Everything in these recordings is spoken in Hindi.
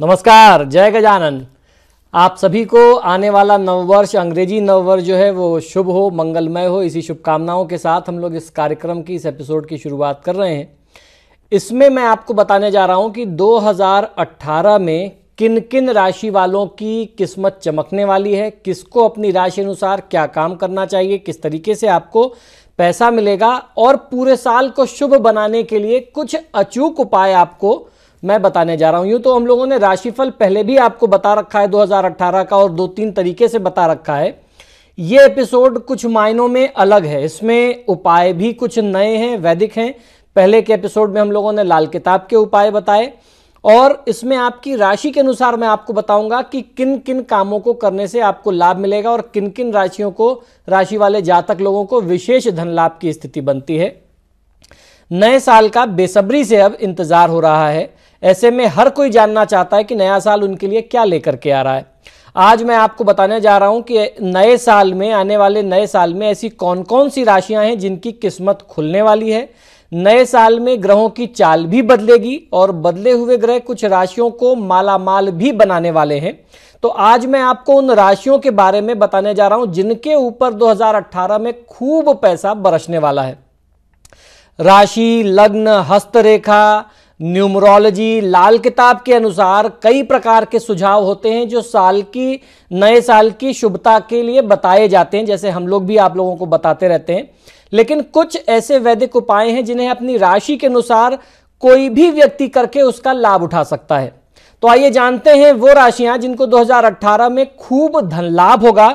नमस्कार जय गजानन आप सभी को आने वाला नववर्ष अंग्रेजी नववर्ष जो है वो शुभ हो मंगलमय हो इसी शुभकामनाओं के साथ हम लोग इस कार्यक्रम की इस एपिसोड की शुरुआत कर रहे हैं इसमें मैं आपको बताने जा रहा हूं कि 2018 में किन किन राशि वालों की किस्मत चमकने वाली है किसको अपनी राशि अनुसार क्या काम करना चाहिए किस तरीके से आपको पैसा मिलेगा और पूरे साल को शुभ बनाने के लिए कुछ अचूक उपाय आपको मैं बताने जा रहा हूं यूं तो हम लोगों ने राशिफल पहले भी आपको बता रखा है 2018 का और दो तीन तरीके से बता रखा है ये एपिसोड कुछ मायनों में अलग है इसमें उपाय भी कुछ नए हैं वैदिक हैं पहले के एपिसोड में हम लोगों ने लाल किताब के उपाय बताए और इसमें आपकी राशि के अनुसार मैं आपको बताऊंगा कि किन किन कामों को करने से आपको लाभ मिलेगा और किन किन राशियों को राशि वाले जातक लोगों को विशेष धन लाभ की स्थिति बनती है नए साल का बेसब्री से अब इंतजार हो रहा है ऐसे में हर कोई जानना चाहता है कि नया साल उनके लिए क्या लेकर के आ रहा है आज मैं आपको बताने जा रहा हूं कि नए साल में आने वाले नए साल में ऐसी कौन कौन सी राशियां हैं जिनकी किस्मत खुलने वाली है नए साल में ग्रहों की चाल भी बदलेगी और बदले हुए ग्रह कुछ राशियों को मालामाल भी बनाने वाले हैं तो आज मैं आपको उन राशियों के बारे में बताने जा रहा हूं जिनके ऊपर 2018 में खूब पैसा बरसने वाला है राशि लग्न हस्तरेखा न्यूमरोलॉजी लाल किताब के अनुसार कई प्रकार के सुझाव होते हैं जो साल की नए साल की शुभता के लिए बताए जाते हैं जैसे हम लोग भी आप लोगों को बताते रहते हैं लेकिन कुछ ऐसे वैदिक उपाय हैं जिन्हें अपनी राशि के अनुसार कोई भी व्यक्ति करके उसका लाभ उठा सकता है तो आइए जानते हैं वो राशियां जिनको 2018 में खूब धन लाभ होगा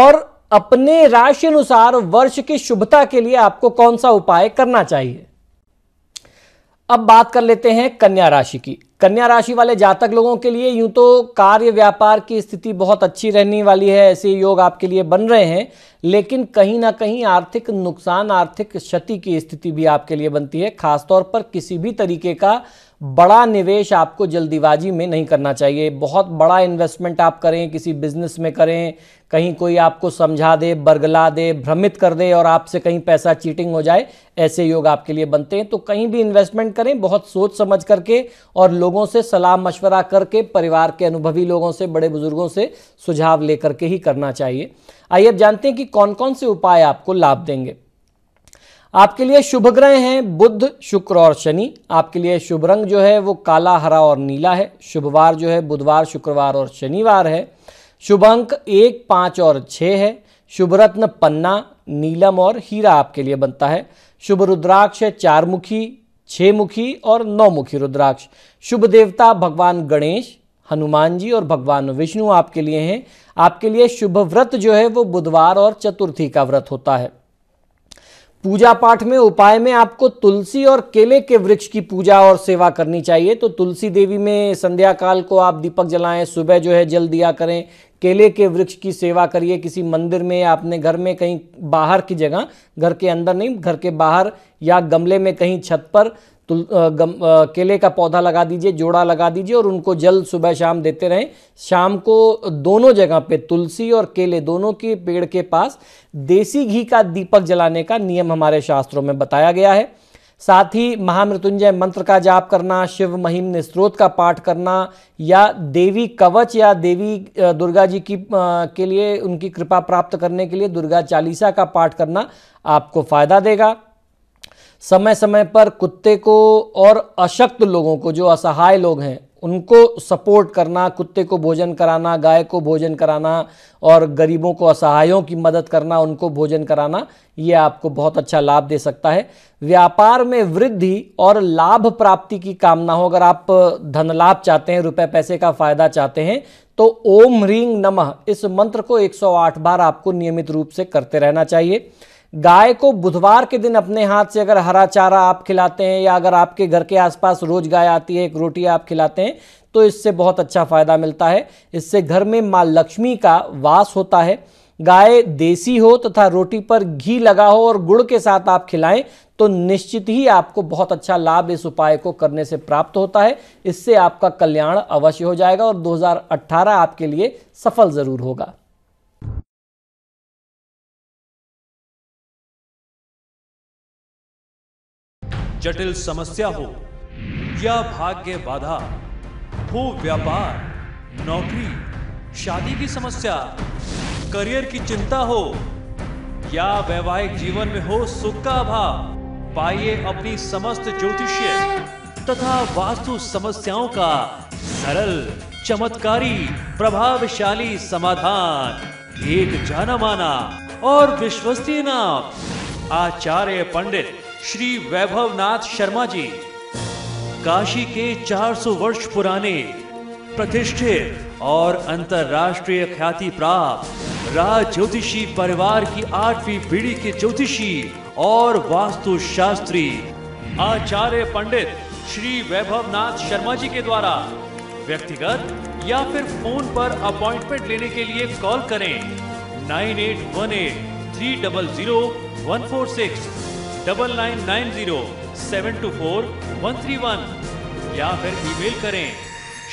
और अपने राशि अनुसार वर्ष की शुभता के लिए आपको कौन सा उपाय करना चाहिए अब बात कर लेते हैं कन्या राशि की कन्या राशि वाले जातक लोगों के लिए यूं तो कार्य व्यापार की स्थिति बहुत अच्छी रहने वाली है ऐसे योग आपके लिए बन रहे हैं लेकिन कहीं ना कहीं आर्थिक नुकसान आर्थिक क्षति की स्थिति भी आपके लिए बनती है खासतौर पर किसी भी तरीके का बड़ा निवेश आपको जल्दीबाजी में नहीं करना चाहिए बहुत बड़ा इन्वेस्टमेंट आप करें किसी बिजनेस में करें कहीं कोई आपको समझा दे बरगला दे भ्रमित कर दे और आपसे कहीं पैसा चीटिंग हो जाए ऐसे योग आपके लिए बनते हैं तो कहीं भी इन्वेस्टमेंट करें बहुत सोच समझ करके और लोगों से सलाह मशवरा करके परिवार के अनुभवी लोगों से बड़े बुजुर्गों से सुझाव लेकर के ही करना चाहिए आइए अब जानते हैं कि कौन कौन से उपाय आपको लाभ देंगे आपके लिए शुभ ग्रह हैं बुध शुक्र और शनि आपके लिए शुभ रंग जो है वो काला हरा और नीला है शुभवार जो है बुधवार शुक्रवार और शनिवार है शुभ अंक एक पाँच और छः है शुभ रत्न पन्ना नीलम और हीरा आपके लिए बनता है शुभ रुद्राक्ष है चार मुखी छः मुखी और नौ मुखी रुद्राक्ष शुभ देवता भगवान गणेश हनुमान जी और भगवान विष्णु आपके लिए हैं आपके लिए शुभ व्रत जो है वो बुधवार और चतुर्थी का व्रत होता है पूजा पाठ में उपाय में आपको तुलसी और केले के वृक्ष की पूजा और सेवा करनी चाहिए तो तुलसी देवी में संध्या काल को आप दीपक जलाएं सुबह जो है जल दिया करें केले के वृक्ष की सेवा करिए किसी मंदिर में या अपने घर में कहीं बाहर की जगह घर के अंदर नहीं घर के बाहर या गमले में कहीं छत पर तुल गम केले का पौधा लगा दीजिए जोड़ा लगा दीजिए और उनको जल सुबह शाम देते रहें शाम को दोनों जगह पे तुलसी और केले दोनों के पेड़ के पास देसी घी का दीपक जलाने का नियम हमारे शास्त्रों में बताया गया है साथ ही महामृत्युंजय मंत्र का जाप करना शिव महिम स्त्रोत का पाठ करना या देवी कवच या देवी दुर्गा जी की के लिए उनकी कृपा प्राप्त करने के लिए दुर्गा चालीसा का पाठ करना आपको फायदा देगा समय समय पर कुत्ते को और अशक्त लोगों को जो असहाय लोग हैं उनको सपोर्ट करना कुत्ते को भोजन कराना गाय को भोजन कराना और गरीबों को असहायों की मदद करना उनको भोजन कराना ये आपको बहुत अच्छा लाभ दे सकता है व्यापार में वृद्धि और लाभ प्राप्ति की कामना हो अगर आप धन लाभ चाहते हैं रुपए पैसे का फायदा चाहते हैं तो ओम ह्रींग नमः इस मंत्र को 108 बार आपको नियमित रूप से करते रहना चाहिए गाय को बुधवार के दिन अपने हाथ से अगर हरा चारा आप खिलाते हैं या अगर आपके घर के आसपास रोज गाय आती है एक रोटी आप खिलाते हैं तो इससे बहुत अच्छा फायदा मिलता है इससे घर में माँ लक्ष्मी का वास होता है गाय देसी हो तथा रोटी पर घी लगा हो और गुड़ के साथ आप खिलाएं तो निश्चित ही आपको बहुत अच्छा लाभ इस उपाय को करने से प्राप्त होता है इससे आपका कल्याण अवश्य हो जाएगा और 2018 आपके लिए सफल ज़रूर होगा जटिल समस्या हो या भाग्य बाधा हो व्यापार नौकरी शादी की समस्या करियर की चिंता हो या वैवाहिक जीवन में हो सुख का अभाव पाइए अपनी समस्त ज्योतिषीय तथा वास्तु समस्याओं का सरल चमत्कारी प्रभावशाली समाधान एक जाना माना और विश्वसनीय नाम आचार्य पंडित श्री वैभवनाथ शर्मा जी काशी के 400 वर्ष पुराने प्रतिष्ठित और अंतर्राष्ट्रीय ख्याति प्राप्त राज ज्योतिषी परिवार की आठवीं पीढ़ी के ज्योतिषी और वास्तु शास्त्री आचार्य पंडित श्री वैभवनाथ शर्मा जी के द्वारा व्यक्तिगत या फिर फोन पर अपॉइंटमेंट लेने के लिए कॉल करें nine eight one eight three double zero one four six double nine nine zero seven two four one three one या फिर ईमेल करें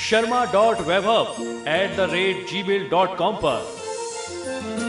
Sharma dot Vaibhav at the rate Gmail dot com पर